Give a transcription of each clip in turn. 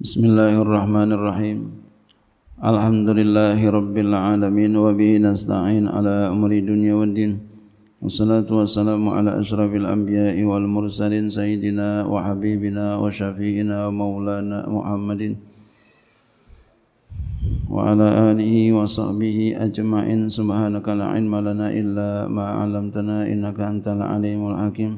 Bismillahirrahmanirrahim. Alhamdulillahi rabbil alamin wa bihi nasta'in ala umri dunya waddin. Wassalatu wassalamu ala asyrafil anbiya'i wal mursalin sayyidina wa habibina wa syafi'ina wa maulana Muhammadin wa ala alihi wa sahbihi ajma'in subhanaka la ilma lana illa ma 'allamtana innaka antal alimul hakim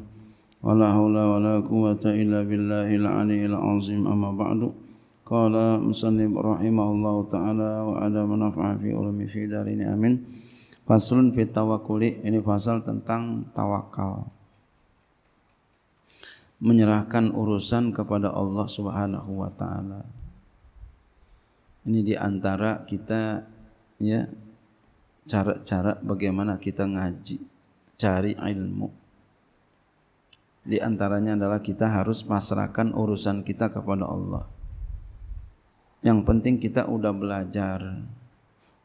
wa la haula wa la quwwata illa billahil aliyil azim amma ba'du قال مسلم رحمه الله تعالى وعلى منافع في علم في دارين امين فصل في التوكل ini fasal tentang tawakal menyerahkan urusan kepada Allah Subhanahu wa taala ini di antara kita ya cara-cara bagaimana kita ngaji cari ilmu di antaranya adalah kita harus pasrahkan urusan kita kepada Allah. Yang penting kita udah belajar,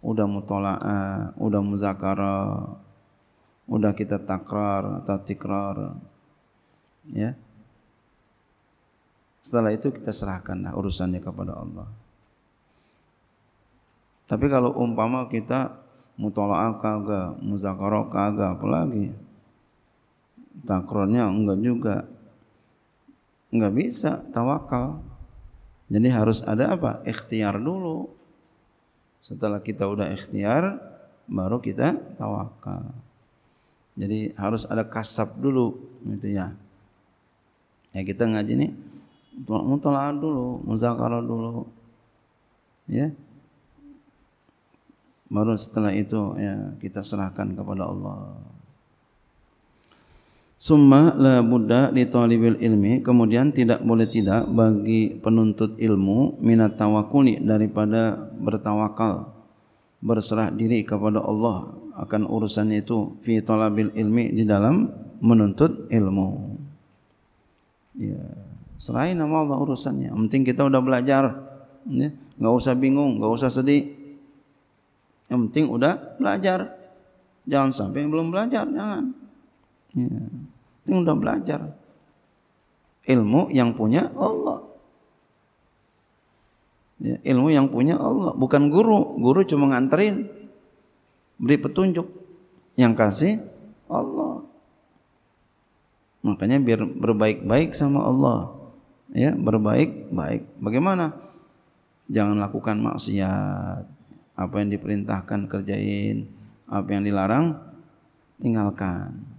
udah mutola'ah, udah muzakara, udah kita takrar atau tikrar. Ya. Setelah itu kita serahkanlah urusannya kepada Allah. Tapi kalau umpama kita mutola'ah kagak, muzakara kagak, apalagi takrarnya enggak juga. Enggak bisa tawakal. Jadi harus ada apa? Ikhtiar dulu. Setelah kita udah ikhtiar, baru kita tawakal. Jadi harus ada kasab dulu, gitu ya. Ya kita ngaji nih, mutolaah dulu, muzakarah dulu, ya. Baru setelah itu ya kita serahkan kepada Allah. Summa la buddha li talibil ilmi Kemudian tidak boleh tidak bagi penuntut ilmu Minat tawakuli daripada bertawakal Berserah diri kepada Allah Akan urusan itu Fi talabil ilmi di dalam menuntut ilmu ya. Serahin nama Allah urusannya Yang penting kita sudah belajar ya. Gak usah bingung, gak usah sedih Yang penting sudah belajar Jangan sampai belum belajar, jangan Ya. udah belajar. Ilmu yang punya Allah. Ya, ilmu yang punya Allah, bukan guru. Guru cuma nganterin, beri petunjuk. Yang kasih Allah. Makanya biar berbaik-baik sama Allah. Ya, berbaik-baik. Bagaimana? Jangan lakukan maksiat. Apa yang diperintahkan kerjain, apa yang dilarang tinggalkan.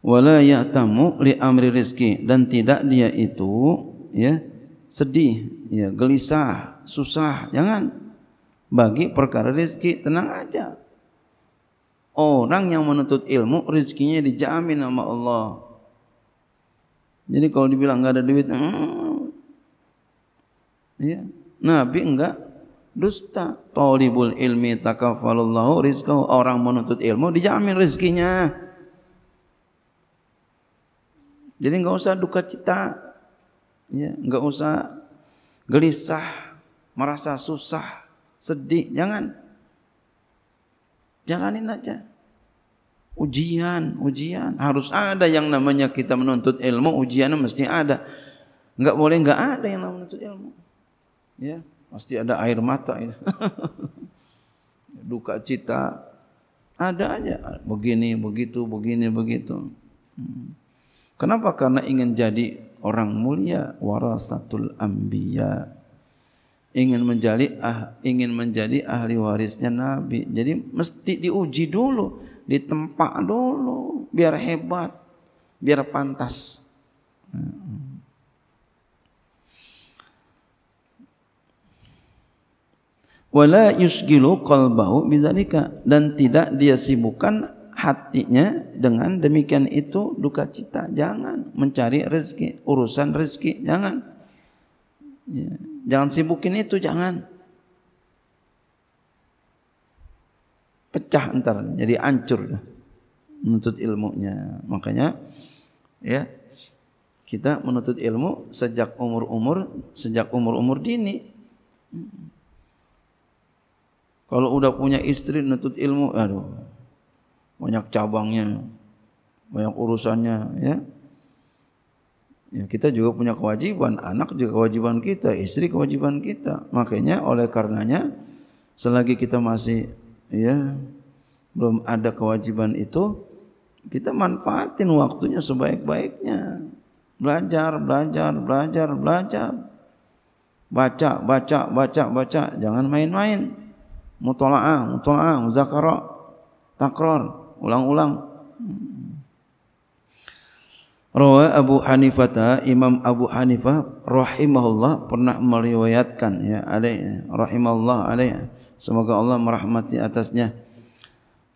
wala ya'tamu li amri rizki dan tidak dia itu ya sedih ya gelisah susah jangan bagi perkara rizki tenang aja orang yang menuntut ilmu rizkinya dijamin sama Allah jadi kalau dibilang enggak ada duit hmm, ya nabi enggak dusta talibul ilmi takaffalallahu rizqahu orang menuntut ilmu dijamin rizkinya Jadi nggak usah duka cita, ya nggak usah gelisah, merasa susah, sedih, jangan. Jalanin aja. Ujian, ujian harus ada yang namanya kita menuntut ilmu, ujiannya mesti ada. Nggak boleh nggak ada yang namanya menuntut ilmu. Ya, pasti ada air mata ini. duka cita ada aja begini begitu begini begitu. Hmm. Kenapa? Karena ingin jadi orang mulia, warasatul anbiya. Ingin menjadi ah, ingin menjadi ahli warisnya Nabi. Jadi mesti diuji dulu, ditempa dulu, biar hebat, biar pantas. Wala yusgilu qalbahu bizalika dan tidak dia sibukkan hatinya dengan demikian itu duka cita. Jangan mencari rezeki, urusan rezeki, jangan. Ya. Jangan sibukin itu, jangan. Pecah ntar, jadi ancur menuntut ilmunya. Makanya ya kita menuntut ilmu sejak umur-umur, sejak umur-umur dini. Kalau udah punya istri menuntut ilmu, aduh banyak cabangnya, banyak urusannya, ya. Ya, kita juga punya kewajiban, anak juga kewajiban kita, istri kewajiban kita. Makanya oleh karenanya selagi kita masih ya belum ada kewajiban itu, kita manfaatin waktunya sebaik-baiknya. Belajar, belajar, belajar, belajar. Baca, baca, baca, baca, jangan main-main. Mutolaah, mutolaah, muzakarah, takror. ulang-ulang. Rawa Abu Hanifah, Imam Abu Hanifah rahimahullah pernah meriwayatkan ya alai rahimahullah alai semoga Allah merahmati atasnya.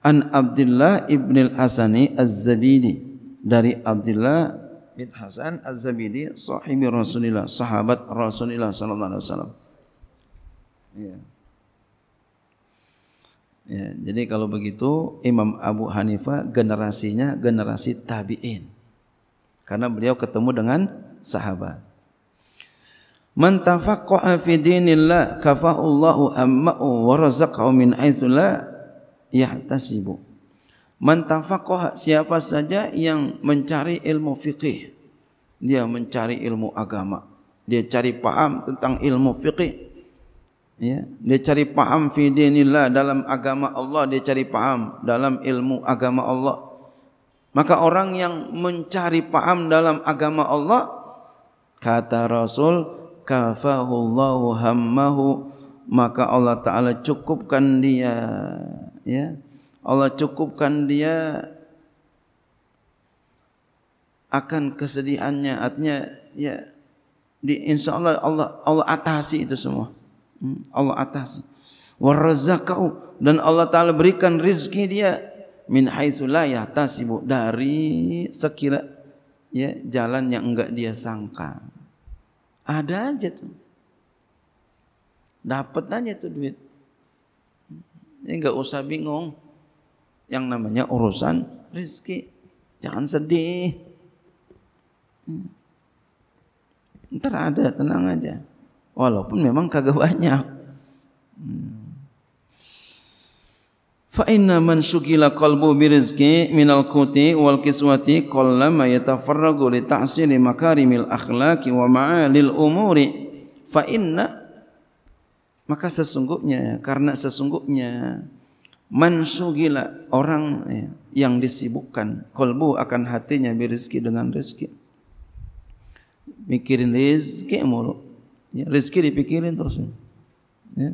An Abdullah ibn al-Hasani Az-Zabidi dari Abdullah bin Hasan Az-Zabidi sahibi Rasulillah sahabat Rasulillah sallallahu alaihi wasallam. Ya. Yeah. Ya, jadi kalau begitu Imam Abu Hanifah generasinya generasi tabi'in. Karena beliau ketemu dengan sahabat. Man tafaqqa fi dinillah kafa'ullahu amma'u wa razaqahu min aitsu la yahtasibu. Man tafaqqa siapa saja yang mencari ilmu fikih. Dia mencari ilmu agama. Dia cari paham tentang ilmu fikih Ya, dia cari paham fi dinillah dalam agama Allah dia cari paham dalam ilmu agama Allah. Maka orang yang mencari paham dalam agama Allah kata Rasul kafahu Allahu hammahu maka Allah taala cukupkan dia ya. Allah cukupkan dia akan kesedihannya artinya ya di insyaallah Allah Allah atasi itu semua. Allah atas. Warazakau dan Allah Taala berikan rizki dia min haitsu atas ibu dari sekira ya jalan yang enggak dia sangka. Ada aja tuh. Dapat aja tuh duit. Ini ya, enggak usah bingung. Yang namanya urusan rizki. Jangan sedih. Hmm. Ntar ada, tenang aja. walaupun memang kagak banyak. Hmm. Fa inna man sugila qalbu bi rizqi min al-quti wal kiswati qallama yatafarragu li tahsini makarimil akhlaqi wa ma'alil umuri fa inna maka sesungguhnya karena sesungguhnya man sugila orang ya, yang disibukkan qalbu akan hatinya bi dengan rizqi mikirin rizqi mulu Ya, rezeki dipikirin terus. Ya. ya.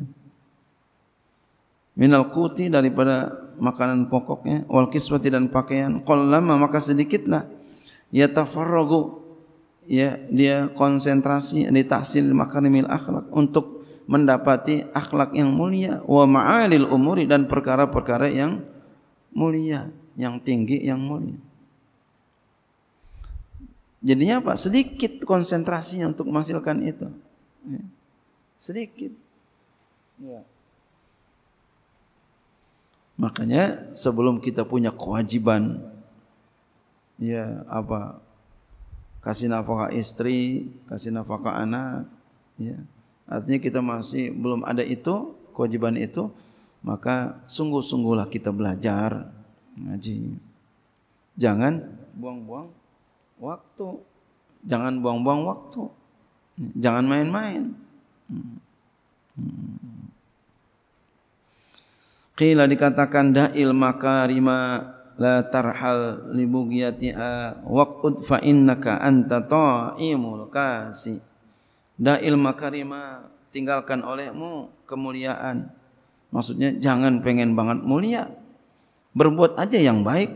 Minal kuti daripada makanan pokoknya, wal kiswati dan pakaian. Kalau lama maka sedikitlah. Ya tafarrogu. Ya, dia konsentrasi di tahsil makarimil akhlak untuk mendapati akhlak yang mulia wa ma'alil umuri dan perkara-perkara yang mulia, yang tinggi, yang mulia. Jadinya apa? Sedikit konsentrasinya untuk menghasilkan itu. Ya. Sedikit. Ya. Makanya sebelum kita punya kewajiban ya apa kasih nafkah istri, kasih nafkah anak, ya. Artinya kita masih belum ada itu kewajiban itu, maka sungguh-sungguhlah kita belajar ngaji. Jangan buang-buang waktu. Jangan buang-buang waktu. Jangan main-main. Qila dikatakan da'il makarima la tarhal libugiyatiha waqud fa innaka anta ta'imul kasi. Da'il makarima tinggalkan olehmu kemuliaan. Maksudnya jangan pengen banget mulia. Berbuat aja yang baik.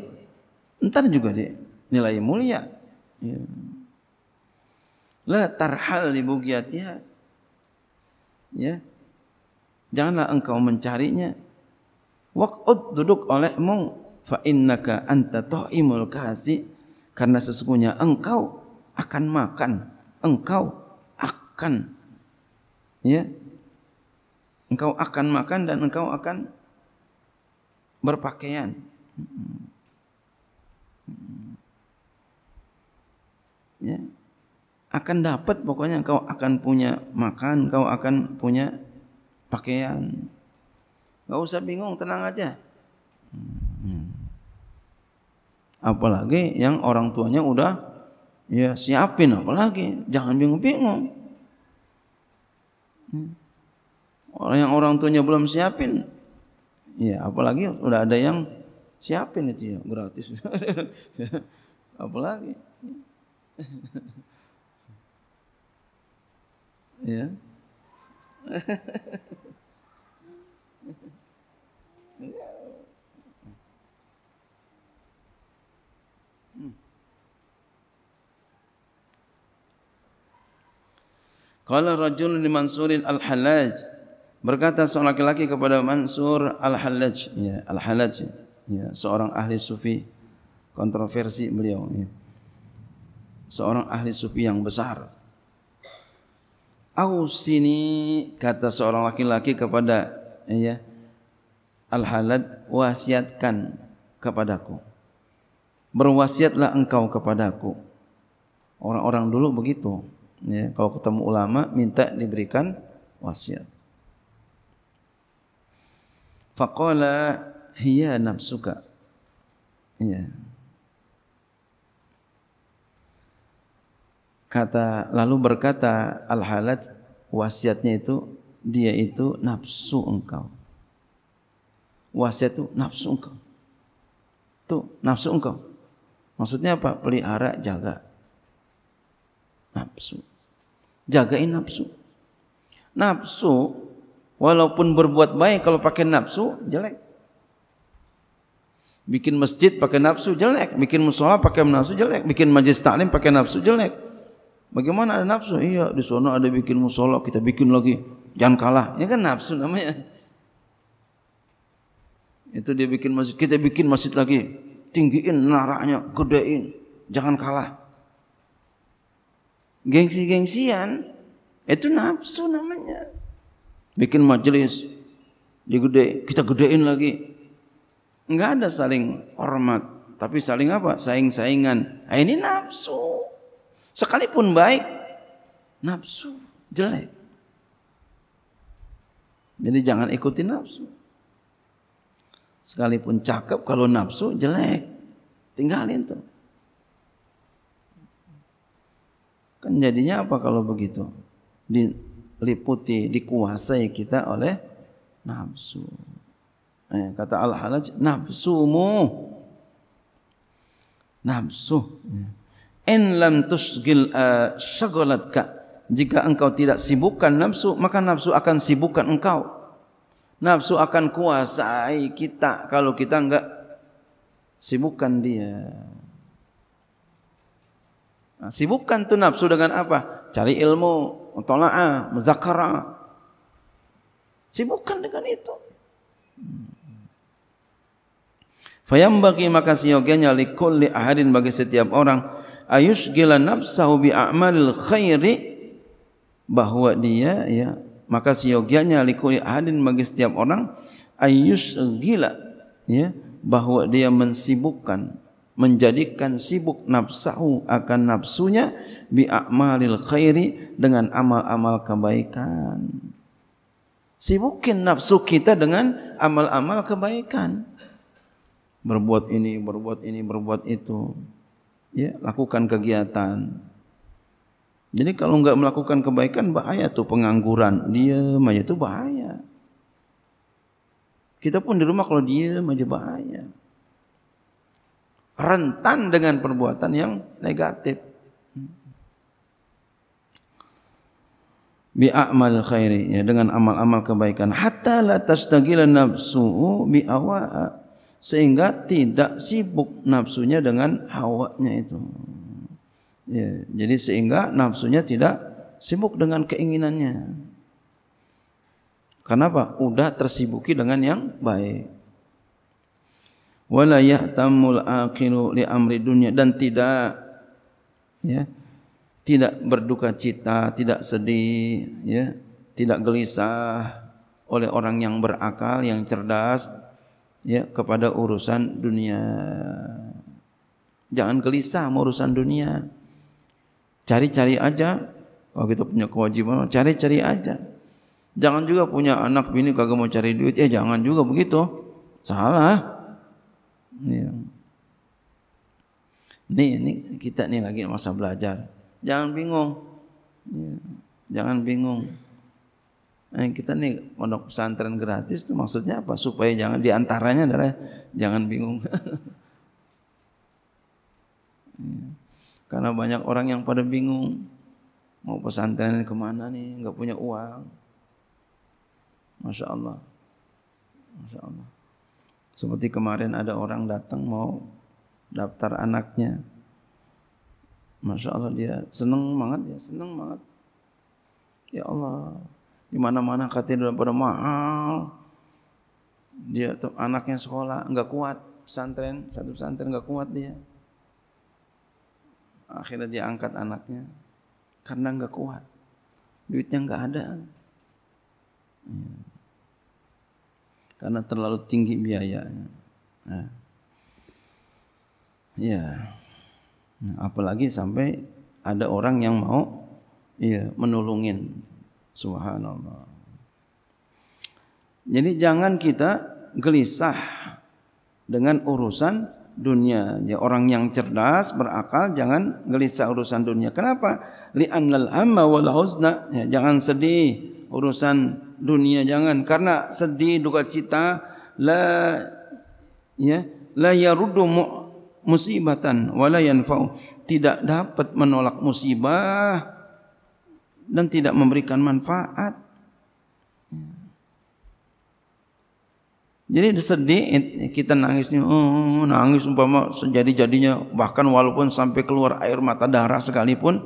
Ntar juga dia nilai mulia. Ya. La tarhal li bugiatiha. Ya. ya. Janganlah engkau mencarinya. Waqud duduk olehmu fa innaka anta ta'imul kasi karena sesungguhnya engkau akan makan engkau akan ya engkau akan makan dan engkau akan berpakaian hmm. Hmm. ya yeah. akan dapat pokoknya kau akan punya makan, kau akan punya pakaian. Gak usah bingung, tenang aja. Hmm. Apalagi yang orang tuanya udah ya siapin apalagi, jangan bingung-bingung. Hmm. Orang yang orang tuanya belum siapin, ya apalagi udah ada yang siapin itu ya gratis. apalagi. Ya. Qala rajul li Mansurin al-Hallaj berkata seorang laki-laki kepada Mansur al-Hallaj ya al-Hallaj ya seorang ahli sufi kontroversi beliau ya. seorang ahli sufi yang besar Ausini kata seorang laki-laki kepada eh, ya, Al-Halad wasiatkan kepadaku. Berwasiatlah engkau kepadaku. Orang-orang dulu begitu. Ya, kalau ketemu ulama minta diberikan wasiat. Faqala hiya nafsuka. Ya, kata lalu berkata al halaj wasiatnya itu dia itu nafsu engkau wasiat itu nafsu engkau tuh nafsu engkau maksudnya apa pelihara jaga nafsu jagain nafsu nafsu walaupun berbuat baik kalau pakai nafsu jelek bikin masjid pakai nafsu jelek bikin musola pakai nafsu jelek bikin majelis taklim pakai nafsu jelek Bagaimana ada nafsu? Iya, di sana ada bikin musola, kita bikin lagi. Jangan kalah. Ini kan nafsu namanya. Itu dia bikin masjid, kita bikin masjid lagi. Tinggiin naranya, gedein. Jangan kalah. Gengsi-gengsian itu nafsu namanya. Bikin majelis, digede, kita gedein lagi. Enggak ada saling hormat, tapi saling apa? Saing-saingan. Nah, ini nafsu. Sekalipun baik, nafsu jelek. Jadi jangan ikuti nafsu. Sekalipun cakep kalau nafsu jelek, tinggalin tuh. Kan jadinya apa kalau begitu? Diliputi, dikuasai kita oleh nafsu. Eh, kata Al-Halaj, nafsumu. Nafsu. Nafsu. in lam tusgil uh, syaghalatka jika engkau tidak sibukkan nafsu maka nafsu akan sibukkan engkau nafsu akan kuasai kita kalau kita enggak sibukkan dia nah, sibukkan tu nafsu dengan apa cari ilmu mutalaah muzakarah sibukkan dengan itu Fayam bagi maka siogenya likul li ahadin bagi setiap orang Ayus gila nafsu bi a'malil khairi bahwa dia ya maka seyogianya likuli ahadin bagi setiap orang ayus gila ya bahwa dia mensibukkan menjadikan sibuk nafsu akan nafsunya bi a'malil khairi dengan amal-amal kebaikan sibukin nafsu kita dengan amal-amal kebaikan berbuat ini berbuat ini berbuat itu ya, lakukan kegiatan. Jadi kalau enggak melakukan kebaikan bahaya tuh pengangguran, dia maju itu bahaya. Kita pun di rumah kalau dia maju bahaya. Rentan dengan perbuatan yang negatif. bi amal khairi ya, dengan amal-amal kebaikan hatta la tastagila nafsu bi awa sehingga tidak sibuk nafsunya dengan hawanya itu. Ya, jadi sehingga nafsunya tidak sibuk dengan keinginannya. Kenapa? Udah tersibuki dengan yang baik. Walayah tamul aqilu li amri dunia dan tidak ya, tidak berduka cita, tidak sedih, ya, tidak gelisah oleh orang yang berakal, yang cerdas, ya kepada urusan dunia. Jangan gelisah sama urusan dunia. Cari-cari aja. Kalau oh, kita punya kewajiban, cari-cari aja. Jangan juga punya anak bini kagak mau cari duit. ya jangan juga begitu. Salah. Ya. Nih, ini kita nih lagi masa belajar. Jangan bingung. Ya. Jangan bingung. Nah, kita nih pondok pesantren gratis itu maksudnya apa? Supaya jangan diantaranya adalah jangan bingung. Iya. Karena banyak orang yang pada bingung mau pesantren kemana nih, nggak punya uang. Masya Allah, Masya Allah. Seperti kemarin ada orang datang mau daftar anaknya. Masya Allah dia seneng banget ya, seneng banget. Ya Allah, di mana-mana katanya dalam pada mahal. Dia anaknya sekolah nggak kuat pesantren, satu pesantren nggak kuat dia. Akhirnya dia angkat anaknya karena nggak kuat, duitnya nggak ada. Hmm karena terlalu tinggi biayanya. Nah. Ya, nah, apalagi sampai ada orang yang mau ya menolongin. Subhanallah. Jadi jangan kita gelisah dengan urusan dunia. Ya, orang yang cerdas, berakal, jangan gelisah urusan dunia. Kenapa? Li an Li'annal amma wal husna. Ya, jangan sedih urusan dunia. Jangan. Karena sedih, duka cita, la, ya, la yarudu mu, musibatan wala fau. Tidak dapat menolak musibah dan tidak memberikan manfaat. Jadi sedih kita nangisnya, oh, nangis umpama sejadi-jadinya bahkan walaupun sampai keluar air mata darah sekalipun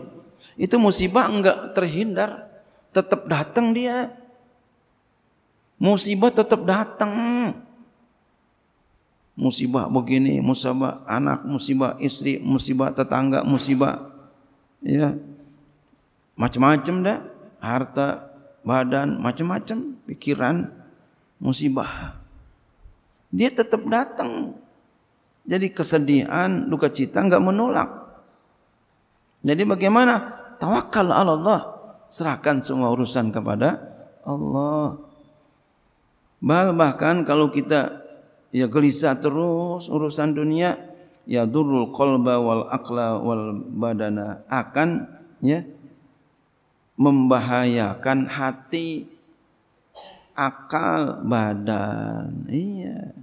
itu musibah enggak terhindar, tetap datang dia. Musibah tetap datang. Musibah begini, musibah anak, musibah istri, musibah tetangga, musibah ya macam-macam dah harta badan macam-macam pikiran musibah dia tetap datang jadi kesedihan duka cita nggak menolak jadi bagaimana tawakal Allah serahkan semua urusan kepada Allah bahkan kalau kita ya gelisah terus urusan dunia ya durul qalba wal akla wal badana akan ya membahayakan hati akal badan iya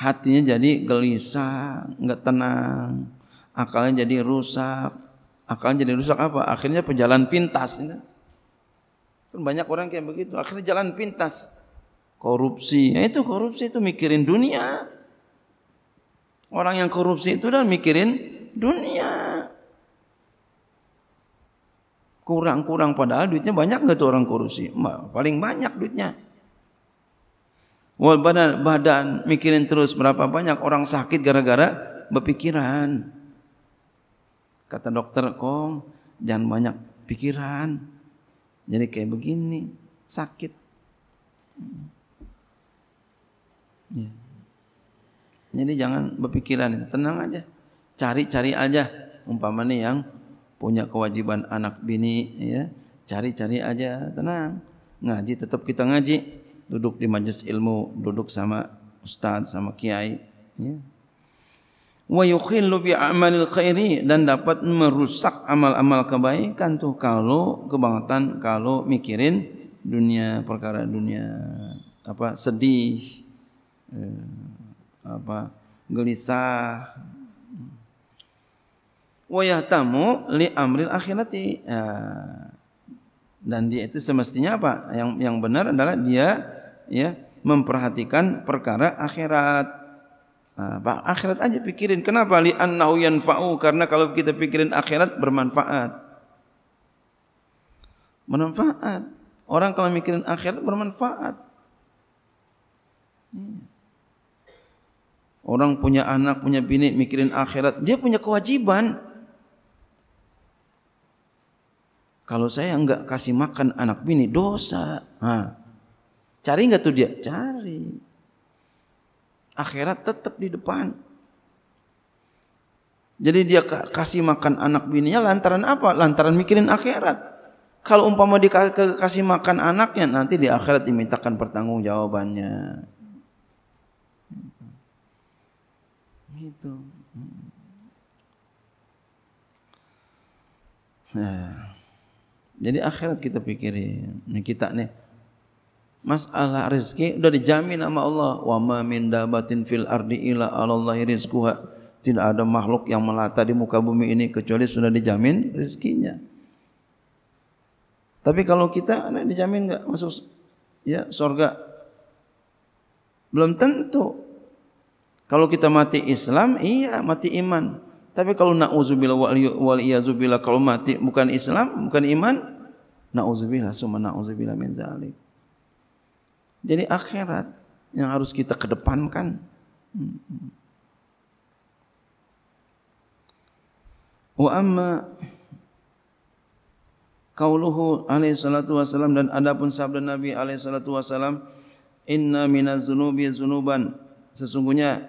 hatinya jadi gelisah nggak tenang akalnya jadi rusak akalnya jadi rusak apa akhirnya pejalan pintas ya. kan banyak orang kayak begitu akhirnya jalan pintas korupsi ya itu korupsi itu mikirin dunia orang yang korupsi itu dan mikirin dunia kurang-kurang padahal duitnya banyak nggak tuh orang korupsi paling banyak duitnya wal badan badan mikirin terus berapa banyak orang sakit gara-gara berpikiran kata dokter kong jangan banyak pikiran jadi kayak begini sakit ya. jadi jangan berpikiran tenang aja cari-cari aja umpamanya yang punya kewajiban anak bini ya cari-cari aja tenang ngaji tetap kita ngaji duduk di majelis ilmu duduk sama ustaz sama kiai ya wa yukhillu bi amalil khairi dan dapat merusak amal-amal kebaikan tuh kalau kebangetan kalau mikirin dunia perkara dunia apa sedih eh, apa gelisah wayahtamu li amril akhirati. Ya. Dan dia itu semestinya apa? Yang yang benar adalah dia ya memperhatikan perkara akhirat. Nah, akhirat aja pikirin. Kenapa li annahu yanfa'u? Karena kalau kita pikirin akhirat bermanfaat. Bermanfaat. Orang kalau mikirin akhirat bermanfaat. Iya. Orang punya anak, punya bini, mikirin akhirat. Dia punya kewajiban. Kalau saya enggak kasih makan anak bini dosa. Nah, cari nggak tuh dia? Cari. Akhirat tetap di depan. Jadi dia kasih makan anak bininya lantaran apa? Lantaran mikirin akhirat. Kalau umpama dikasih makan anaknya nanti di akhirat dimintakan pertanggungjawabannya. Gitu. Ya. Jadi akhirat kita pikirin. Nah, kita nih masalah rezeki udah dijamin sama Allah. Wa ma min dabatin fil ardi illa 'alallahi rizquha. Tidak ada makhluk yang melata di muka bumi ini kecuali sudah dijamin rezekinya. Tapi kalau kita nah, dijamin enggak masuk ya surga? Belum tentu. Kalau kita mati Islam, iya mati iman. Tapi kalau na'udzubillah wa'liyazubillah kalau mati bukan Islam, bukan iman, na'udzubillah, summa na'udzubillah min zalim. Jadi akhirat yang harus kita kedepankan. Hmm. Wa amma kauluhu alaih salatu wasalam dan adapun sabda Nabi alaih salatu wasalam inna minaz zunubi zunuban sesungguhnya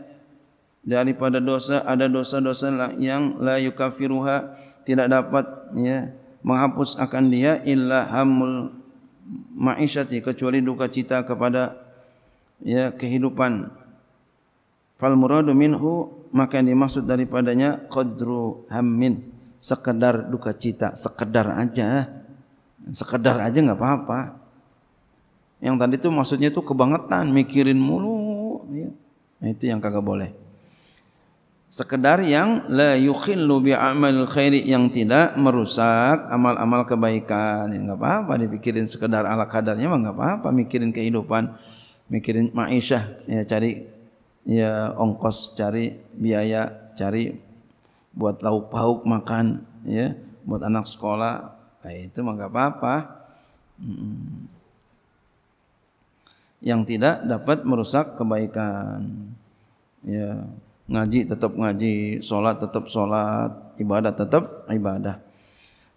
daripada dosa ada dosa-dosa yang la yukafiruha tidak dapat ya menghapus akan dia illa hamul ma'isyati kecuali duka cita kepada ya kehidupan fal muradu minhu maka yang dimaksud daripadanya qadru hammin sekedar duka cita sekedar aja sekedar aja enggak apa-apa yang tadi itu maksudnya itu kebangetan mikirin mulu ya. itu yang kagak boleh sekedar yang la yukhillu bi amal khairi yang tidak merusak amal-amal kebaikan enggak apa-apa dipikirin sekedar ala kadarnya mah nggak apa-apa mikirin kehidupan mikirin maisha ya cari ya ongkos cari biaya cari buat lauk pauk makan ya buat anak sekolah nah, itu mah nggak apa-apa yang tidak dapat merusak kebaikan ya ngaji tetap ngaji, solat tetap solat, ibadah tetap ibadah.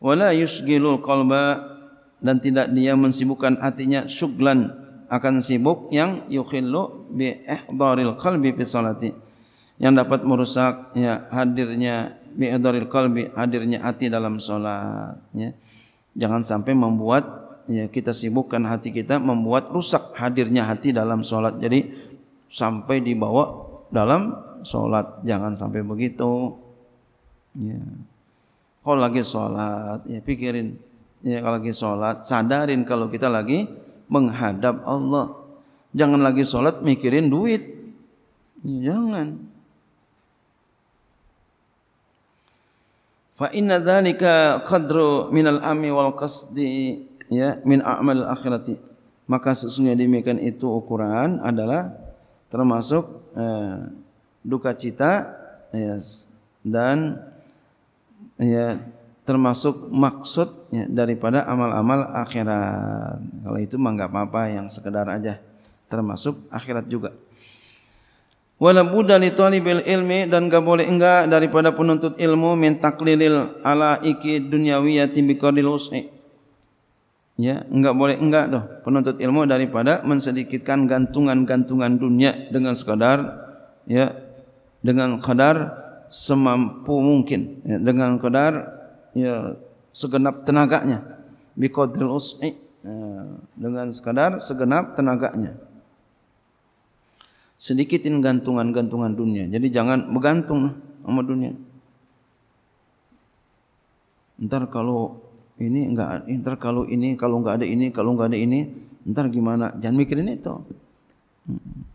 Wala yusgilul qalba dan tidak dia mensibukkan hatinya syuglan akan sibuk yang yukhillu bi ihdaril qalbi fi salati yang dapat merusak ya hadirnya bi ihdaril qalbi hadirnya hati dalam salat ya. Jangan sampai membuat ya kita sibukkan hati kita membuat rusak hadirnya hati dalam salat. Jadi sampai dibawa dalam sholat jangan sampai begitu ya kalau lagi sholat ya pikirin ya kalau lagi sholat sadarin kalau kita lagi menghadap Allah jangan lagi sholat mikirin duit ya, jangan fa inna dzalika qadru minal ami wal qasdi ya min a'mal akhirati maka sesungguhnya demikian itu ukuran adalah termasuk eh, duka cita ya, dan ya, termasuk maksud ya, daripada amal-amal akhirat. Kalau itu mah apa-apa yang sekedar aja termasuk akhirat juga. Wala budda li talibil ilmi dan enggak boleh enggak daripada penuntut ilmu min taqlilil ala iki dunyawiyati biqadil usi. Ya, enggak boleh enggak tuh penuntut ilmu daripada mensedikitkan gantungan-gantungan dunia dengan sekadar ya dengan kadar semampu mungkin ya, dengan kadar ya, segenap tenaganya biqadril usai ya, dengan sekadar segenap tenaganya sedikitin gantungan-gantungan dunia jadi jangan bergantung sama dunia ntar kalau ini enggak ntar kalau ini kalau enggak ada ini kalau enggak ada ini ntar gimana jangan mikirin itu hmm.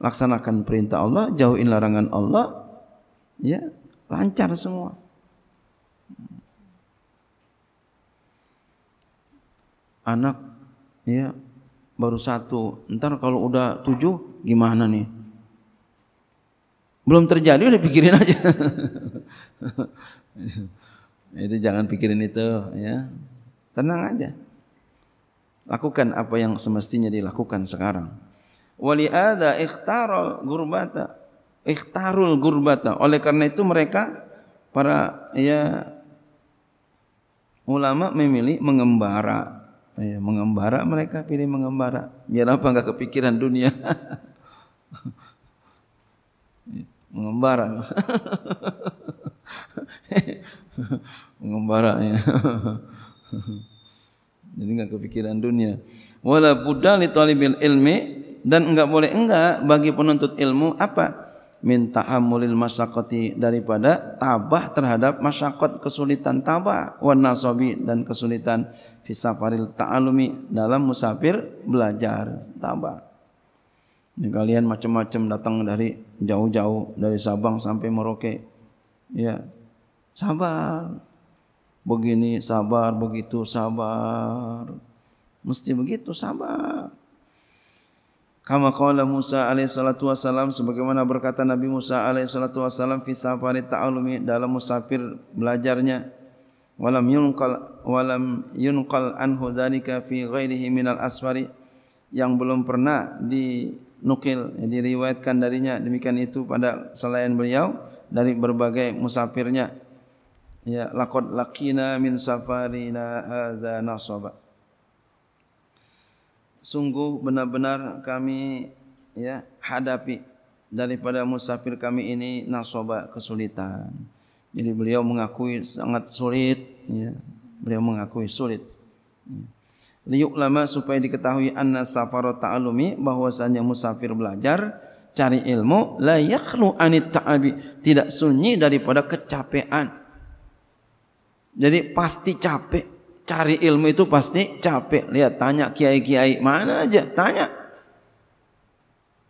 laksanakan perintah Allah, jauhin larangan Allah, ya lancar semua. Anak ya baru satu, ntar kalau udah tujuh gimana nih? Belum terjadi udah pikirin aja. itu jangan pikirin itu ya. Tenang aja. Lakukan apa yang semestinya dilakukan sekarang. wali ada ikhtarul gurbata ikhtarul gurbata oleh karena itu mereka para ya ulama memilih mengembara ya, mengembara mereka pilih mengembara biar apa enggak kepikiran dunia mengembara mengembara ya. jadi enggak kepikiran dunia wala budda li talibil ilmi dan enggak boleh enggak bagi penuntut ilmu apa minta amulil masakoti daripada tabah terhadap masakot kesulitan tabah warna sobi dan kesulitan fisafaril ta'alumi dalam musafir belajar tabah ini kalian macam-macam datang dari jauh-jauh dari Sabang sampai Merauke ya sabar begini sabar begitu sabar mesti begitu sabar Kama qala Musa alaihi salatu wasalam sebagaimana berkata Nabi Musa alaihi salatu wasalam fi safari ta'allumi dalam musafir belajarnya walam yunqal walam yunqal anhu zalika fi ghairihi minal asfari yang belum pernah dinukil diriwayatkan darinya demikian itu pada selain beliau dari berbagai musafirnya ya lakot lakina min safarina hadza sungguh benar-benar kami ya hadapi daripada musafir kami ini nasoba kesulitan. Jadi beliau mengakui sangat sulit ya. Beliau mengakui sulit. Liuk lama supaya diketahui anna Safarot ta'alumi bahwasannya musafir belajar cari ilmu la yakhlu anit ta'abi tidak sunyi daripada kecapean. Jadi pasti capek Cari ilmu itu pasti capek. Lihat tanya kiai-kiai mana aja, tanya.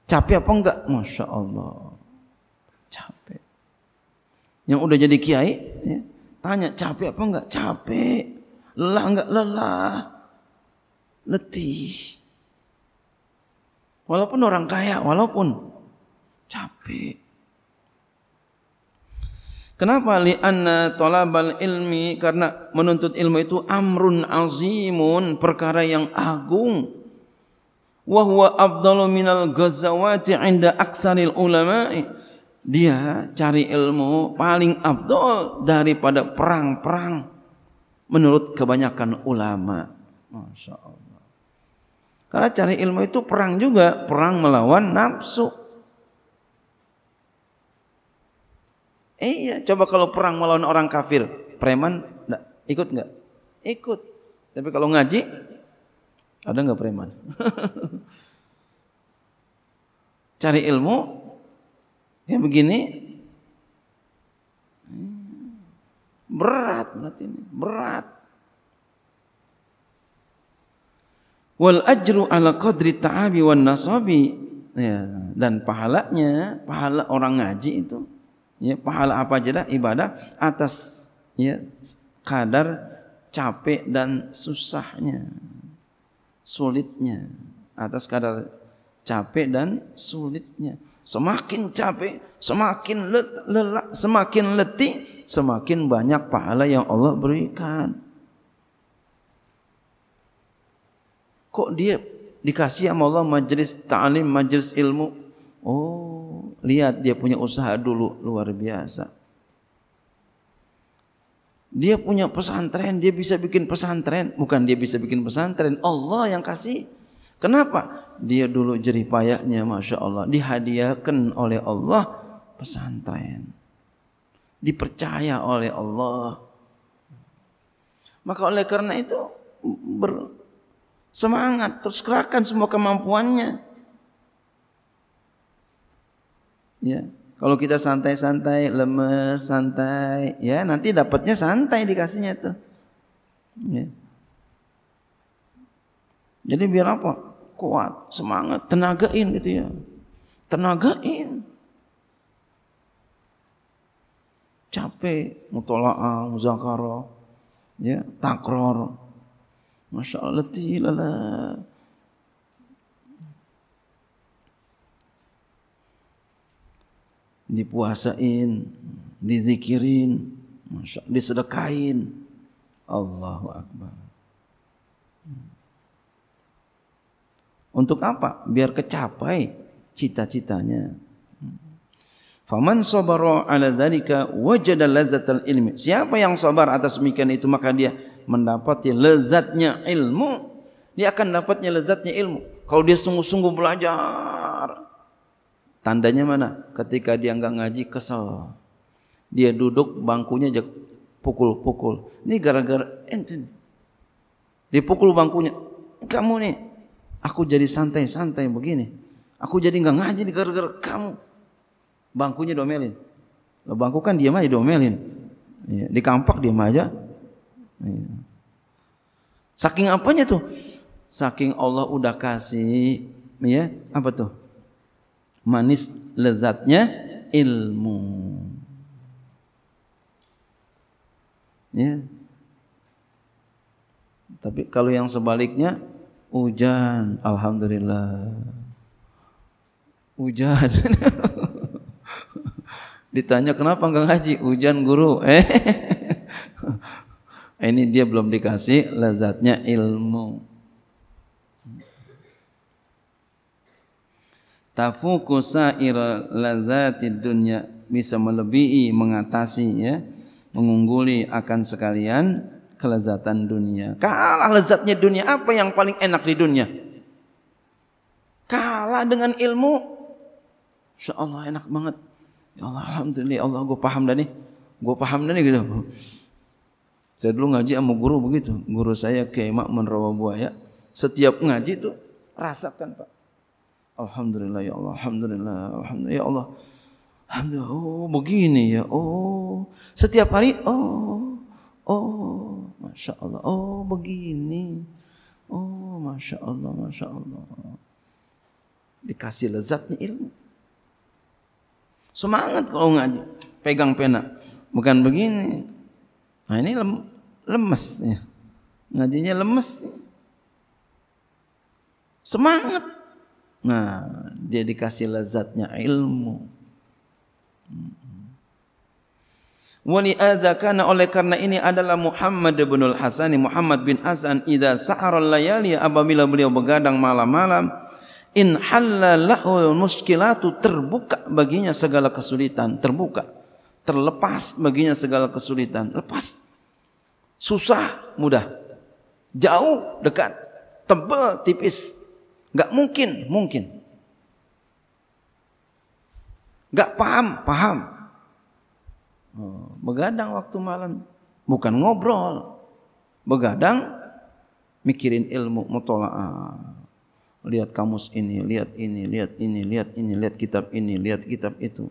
Capek apa enggak? Masya Allah. Capek. Yang udah jadi kiai, ya, tanya capek apa enggak? Capek. Lelah enggak? Lelah. Letih. Walaupun orang kaya, walaupun capek. Kenapa li anna talabal ilmi karena menuntut ilmu itu amrun azimun perkara yang agung wa huwa afdalu minal ghazawati inda aksaril ulama. dia cari ilmu paling abdul daripada perang-perang menurut kebanyakan ulama Masya Allah karena cari ilmu itu perang juga perang melawan nafsu iya, coba kalau perang melawan orang kafir, preman enggak, ikut nggak? Ikut. Tapi kalau ngaji, ada nggak preman? Cari ilmu, ya begini, berat berarti ini berat wal ajru ala qadri ta'abi wan nasabi ya, dan pahalanya pahala orang ngaji itu ya, pahala apa aja dah ibadah atas ya, kadar capek dan susahnya sulitnya atas kadar capek dan sulitnya semakin capek semakin lelah semakin letih semakin banyak pahala yang Allah berikan kok dia dikasih sama Allah majelis ta'lim majelis ilmu oh Lihat dia punya usaha dulu luar biasa. Dia punya pesantren, dia bisa bikin pesantren. Bukan dia bisa bikin pesantren, Allah yang kasih. Kenapa? Dia dulu jerih payahnya, Masya Allah. Dihadiahkan oleh Allah pesantren. Dipercaya oleh Allah. Maka oleh karena itu bersemangat, terus kerahkan semua kemampuannya. Ya. Kalau kita santai-santai, lemes, santai, ya nanti dapatnya santai dikasihnya tuh. Ya. Jadi biar apa? Kuat, semangat, tenagain gitu ya. Tenagain. Capek, mutola'ah, muzakarah, ya, takror. Masya Allah, letih, lelah. dipuasain, dizikirin, disedekain. Allahu Akbar. Untuk apa? Biar kecapai cita-citanya. Faman sabara ala dzalika wajada lazzatal ilmi. Siapa yang sabar atas demikian itu maka dia mendapati lezatnya ilmu. Dia akan dapatnya lezatnya ilmu. Kalau dia sungguh-sungguh belajar, Tandanya mana? Ketika dia enggak ngaji kesel. Dia duduk bangkunya aja pukul-pukul. Ini gara-gara ente. Eh, Dipukul bangkunya. Kamu nih, aku jadi santai-santai begini. Aku jadi enggak ngaji gara-gara kamu. Bangkunya domelin. Loh, bangku kan diam aja domelin. Ya, di kampak diam aja. Ya. Saking apanya tuh? Saking Allah udah kasih ya, apa tuh? manis lezatnya ilmu ya tapi kalau yang sebaliknya hujan alhamdulillah hujan ditanya kenapa enggak ngaji hujan guru eh ini dia belum dikasih lezatnya ilmu tafuku sa'ir ladzati dunya bisa melebihi mengatasi ya mengungguli akan sekalian kelezatan dunia kalah lezatnya dunia apa yang paling enak di dunia kalah dengan ilmu Insya Allah enak banget ya Allah alhamdulillah ya Allah gue paham dah nih gue paham dah nih gitu saya dulu ngaji sama guru begitu guru saya mak Makmun buaya setiap ngaji tuh rasakan Pak Alhamdulillah ya Allah, alhamdulillah, alhamdulillah ya Allah. Alhamdulillah, oh begini ya, oh setiap hari, oh, oh, masya Allah, oh begini, oh masya Allah, masya Allah. Dikasih lezatnya ilmu. Semangat kalau ngaji, pegang pena, bukan begini. Nah ini lem, lemes ya, ngajinya lemes. Semangat. Nah, dia dikasih lezatnya lah ilmu. Hmm. Wani kana oleh karena ini adalah Muhammad bin Al-Hasani, Muhammad bin Hasan idza sahara layali apabila beliau begadang malam-malam in halla lahu muskilatu terbuka baginya segala kesulitan, terbuka, terlepas baginya segala kesulitan, lepas. Susah, mudah. Jauh, dekat, tebal, tipis, Gak mungkin, mungkin. Gak paham, paham. Oh, begadang waktu malam bukan ngobrol. Begadang mikirin ilmu mutolaah. Lihat kamus ini, lihat ini, lihat ini, lihat ini, lihat kitab ini, lihat kitab itu.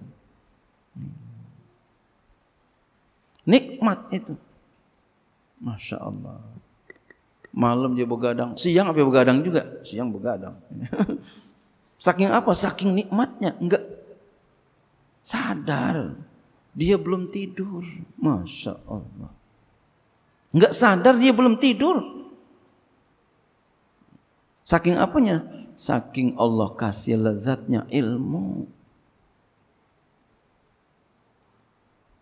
Nikmat itu. Masya Allah. Malam dia begadang, siang apa begadang juga? Siang begadang. Saking apa? Saking nikmatnya. Enggak sadar. Dia belum tidur. Masya Allah. Enggak sadar dia belum tidur. Saking apanya? Saking Allah kasih lezatnya ilmu.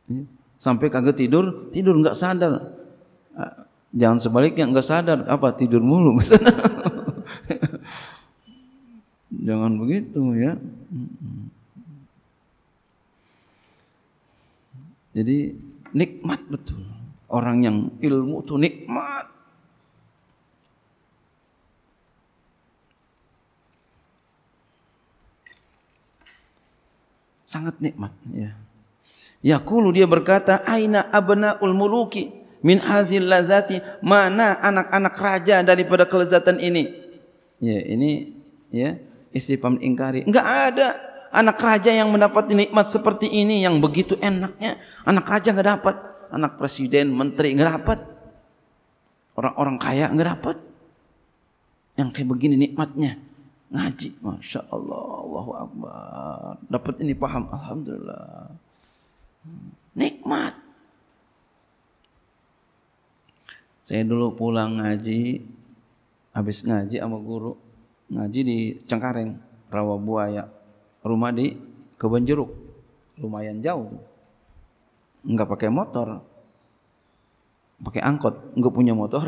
Iya. Sampai kagak tidur, tidur enggak sadar ah, Jangan sebaliknya enggak sadar apa tidur mulu Jangan begitu ya. Jadi nikmat betul. Orang yang ilmu itu nikmat. Sangat nikmat ya. Yaqulu dia berkata aina abnaul muluki min hazil lazati mana anak-anak raja daripada kelezatan ini ya ini ya istifham ingkari enggak ada anak raja yang mendapat nikmat seperti ini yang begitu enaknya anak raja enggak dapat anak presiden menteri enggak dapat orang-orang kaya enggak dapat yang kayak begini nikmatnya ngaji masya Allah Allahu Akbar dapat ini paham Alhamdulillah nikmat Saya dulu pulang ngaji, habis ngaji sama guru, ngaji di Cengkareng, Rawa Buaya, rumah di Kebun Jeruk, lumayan jauh tuh. Enggak pakai motor, pakai angkot, enggak punya motor.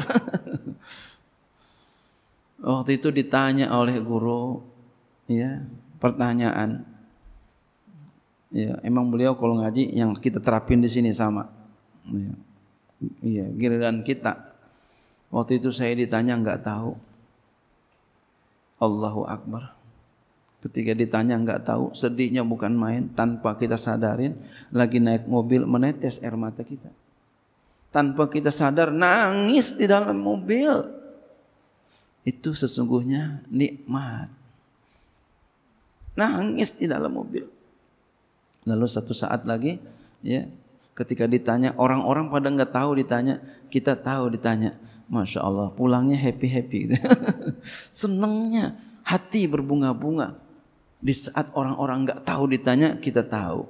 Waktu itu ditanya oleh guru, ya pertanyaan, Ya, emang beliau kalau ngaji yang kita terapin di sini sama. Ya, iya, ya, giliran kita Waktu itu saya ditanya nggak tahu. Allahu Akbar. Ketika ditanya nggak tahu, sedihnya bukan main. Tanpa kita sadarin, lagi naik mobil menetes air mata kita. Tanpa kita sadar, nangis di dalam mobil. Itu sesungguhnya nikmat. Nangis di dalam mobil. Lalu satu saat lagi, ya, ketika ditanya orang-orang pada nggak tahu ditanya, kita tahu ditanya. Masya Allah, pulangnya happy-happy. Senangnya, hati berbunga-bunga. Di saat orang-orang gak tahu ditanya, kita tahu.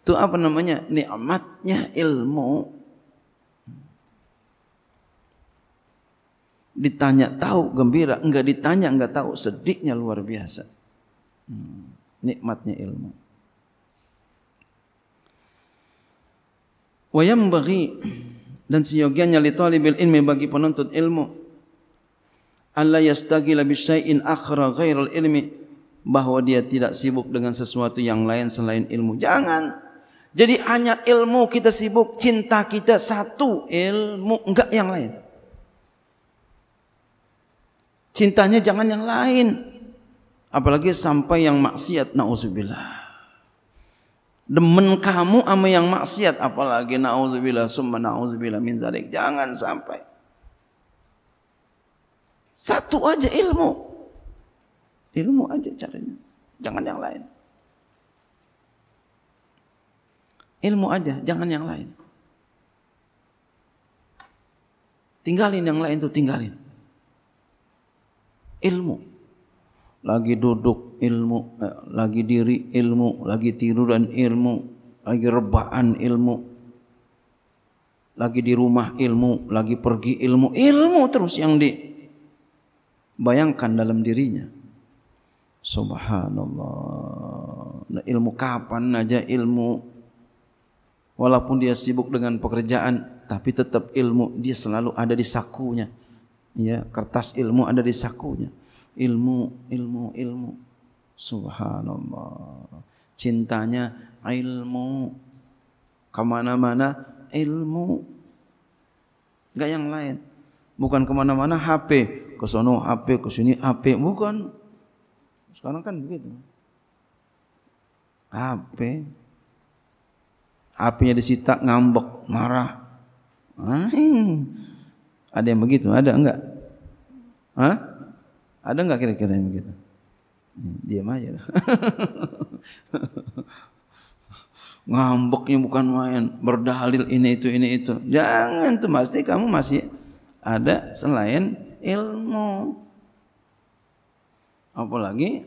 Itu apa namanya? Nikmatnya ilmu. Ditanya tahu, gembira. Enggak ditanya, enggak tahu. Sedihnya luar biasa. Hmm, nikmatnya ilmu. Wayam bagi dan seyogianya li talibil ilmi bagi penuntut ilmu Allah yastagi yastagila bisyai'in akhra ghairal ilmi bahwa dia tidak sibuk dengan sesuatu yang lain selain ilmu jangan jadi hanya ilmu kita sibuk cinta kita satu ilmu enggak yang lain cintanya jangan yang lain apalagi sampai yang maksiat nauzubillah demen kamu sama yang maksiat apalagi naudzubillah summa naudzubillah min zalik jangan sampai satu aja ilmu ilmu aja caranya jangan yang lain ilmu aja jangan yang lain tinggalin yang lain tuh tinggalin ilmu lagi duduk ilmu, eh, lagi diri ilmu, lagi tiduran ilmu, lagi rebaan ilmu, lagi di rumah ilmu, lagi pergi ilmu, ilmu terus yang di bayangkan dalam dirinya. Subhanallah. Nah, ilmu kapan aja ilmu. Walaupun dia sibuk dengan pekerjaan, tapi tetap ilmu dia selalu ada di sakunya. Ya, kertas ilmu ada di sakunya. ilmu, ilmu. ilmu. Subhanallah. Cintanya ilmu. Kemana-mana ilmu. Enggak yang lain. Bukan kemana-mana HP. Ke sana HP, ke sini HP. Bukan. Sekarang kan begitu. HP. HP-nya disita, ngambek, marah. Ada yang begitu? Ada enggak? Hah? Ada enggak kira-kira yang begitu? -kira? Diam aja. Ngambeknya bukan main, berdalil ini itu ini itu. Jangan tuh pasti kamu masih ada selain ilmu. Apalagi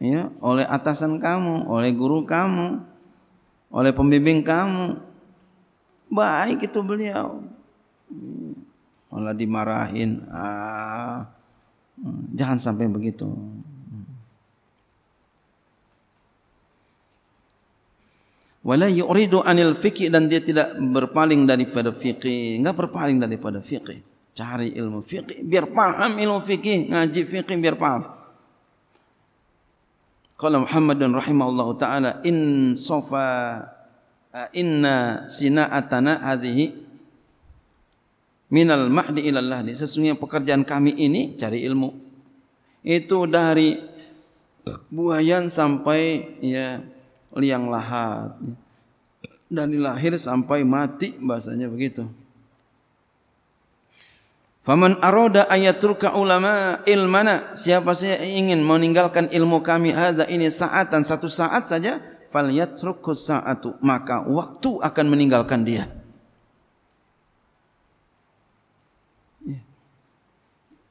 ya oleh atasan kamu, oleh guru kamu, oleh pembimbing kamu. Baik itu beliau. Malah dimarahin. Ah, hmm, jangan sampai begitu. wala yuridu anil fiqh dan dia tidak berpaling daripada fiqh enggak berpaling daripada fiqh cari ilmu fiqh biar paham ilmu fiqh ngaji fiqh biar paham qala muhammadun rahimahullahu taala in safa inna sina'atana hadhihi al mahdi ilallah ni sesungguhnya pekerjaan kami ini cari ilmu itu dari buayan sampai ya liang lahat dari lahir sampai mati bahasanya begitu. Faman aroda ayaturka ulama ilmana siapa saja ingin meninggalkan ilmu kami ada ini saat dan satu saat saja falyatrukhu saatu maka waktu akan meninggalkan dia. Ya,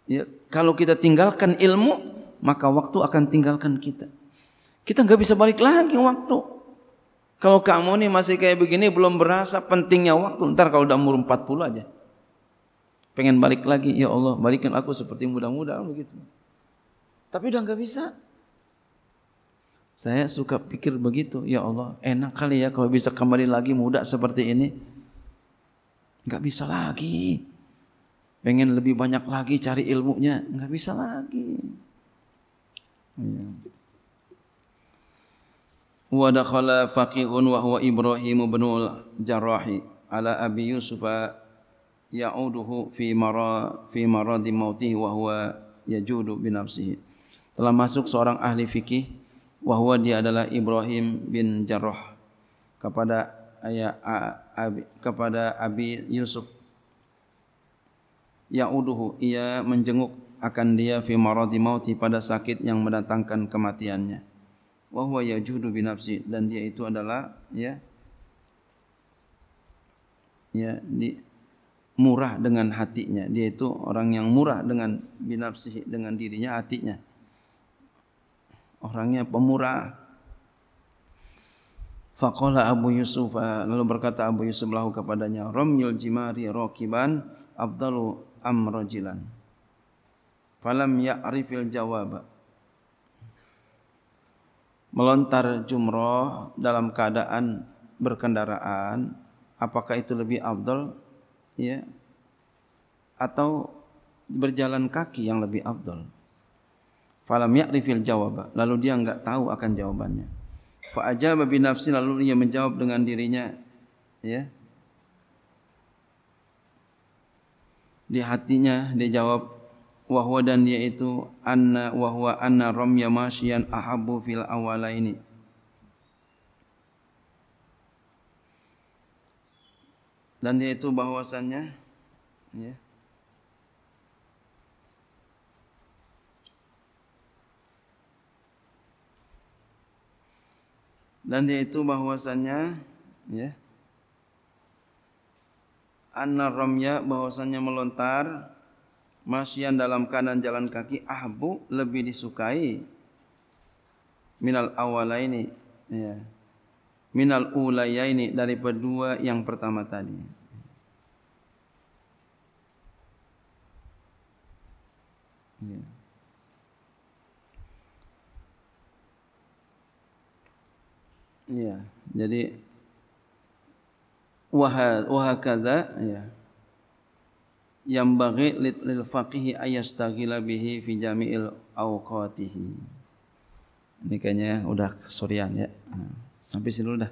ya kalau kita tinggalkan ilmu maka waktu akan tinggalkan kita. Kita nggak bisa balik lagi waktu. Kalau kamu nih masih kayak begini belum berasa pentingnya waktu. Ntar kalau udah umur 40 aja. Pengen balik lagi, ya Allah balikin aku seperti muda-muda begitu. Tapi udah nggak bisa. Saya suka pikir begitu, ya Allah enak kali ya kalau bisa kembali lagi muda seperti ini. Nggak bisa lagi. Pengen lebih banyak lagi cari ilmunya, nggak bisa lagi. Ya wa dakhala faqihun wa huwa Ibrahim bin al-Jarrah ala Abi Yusuf ya'uduhu fi mara fi maradi mautih wa huwa yajudu bi nafsihi. Telah masuk seorang ahli fikih huwa dia adalah Ibrahim bin Jarrah kepada ayah Abi, kepada Abi Yusuf ya'uduhu ia menjenguk akan dia fi maradi mauti pada sakit yang mendatangkan kematiannya. wa huwa yajudu bi nafsi dan dia itu adalah ya ya di, murah dengan hatinya dia itu orang yang murah dengan binafsi dengan dirinya hatinya orangnya pemurah faqala abu yusuf eh, lalu berkata abu yusuf lahu kepadanya ramyul jimari raqiban abdalu amrajilan falam ya'rifil jawaba melontar jumroh dalam keadaan berkendaraan apakah itu lebih abdul ya atau berjalan kaki yang lebih abdul falam ya'rifil jawab lalu dia enggak tahu akan jawabannya fa ajaba bi nafsi lalu dia menjawab dengan dirinya ya di hatinya dia jawab wahwa dan dia itu anna wahwa anna ramya masyian ahabbu fil awala ini dan dia itu bahwasannya ya dan itu bahwasannya ya anna ramya bahwasannya melontar masyian dalam kanan jalan kaki ahbu lebih disukai minal awala ini ya. minal ulaya ini daripada dua yang pertama tadi ya. ya. jadi wahakaza ya yeah yang bagi lil faqihi ayastaghila bihi fi jami'il awqatihi. Ini kayaknya udah kesorian ya. Sampai sini dulu dah.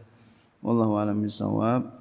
Wallahu a'lam bissawab.